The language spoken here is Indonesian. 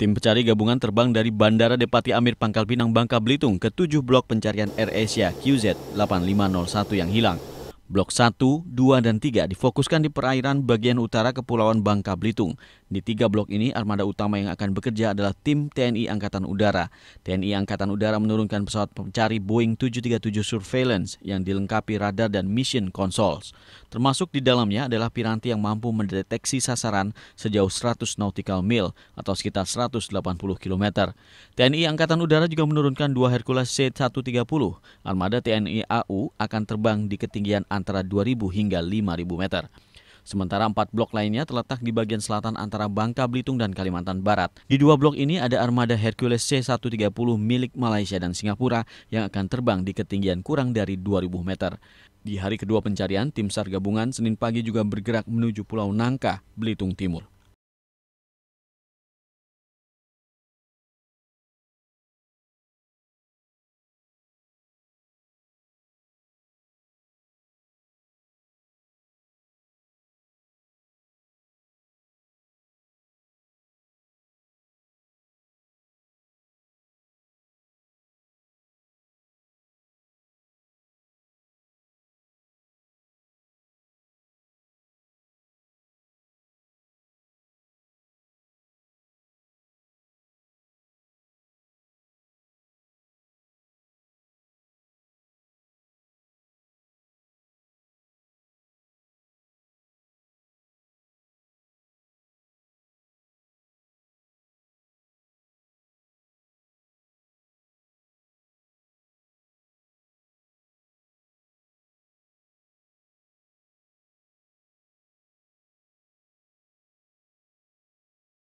Tim pencari gabungan terbang dari Bandara Depati Amir Pangkal Pinang Bangka Belitung ke tujuh blok pencarian Air Asia QZ8501 yang hilang. Blok 1, 2, dan 3 difokuskan di perairan bagian utara Kepulauan Bangka Belitung di tiga blok ini, armada utama yang akan bekerja adalah tim TNI Angkatan Udara. TNI Angkatan Udara menurunkan pesawat pencari Boeing 737 Surveillance yang dilengkapi radar dan mission consoles. Termasuk di dalamnya adalah piranti yang mampu mendeteksi sasaran sejauh 100 nautical mil atau sekitar 180 km. TNI Angkatan Udara juga menurunkan dua Hercules C-130. Armada TNI AU akan terbang di ketinggian antara 2.000 hingga 5.000 meter. Sementara empat blok lainnya terletak di bagian selatan antara Bangka Belitung dan Kalimantan Barat. Di dua blok ini ada armada Hercules C-130 milik Malaysia dan Singapura yang akan terbang di ketinggian kurang dari 2000 meter. Di hari kedua pencarian, tim SAR gabungan Senin pagi juga bergerak menuju Pulau Nangka, Belitung Timur.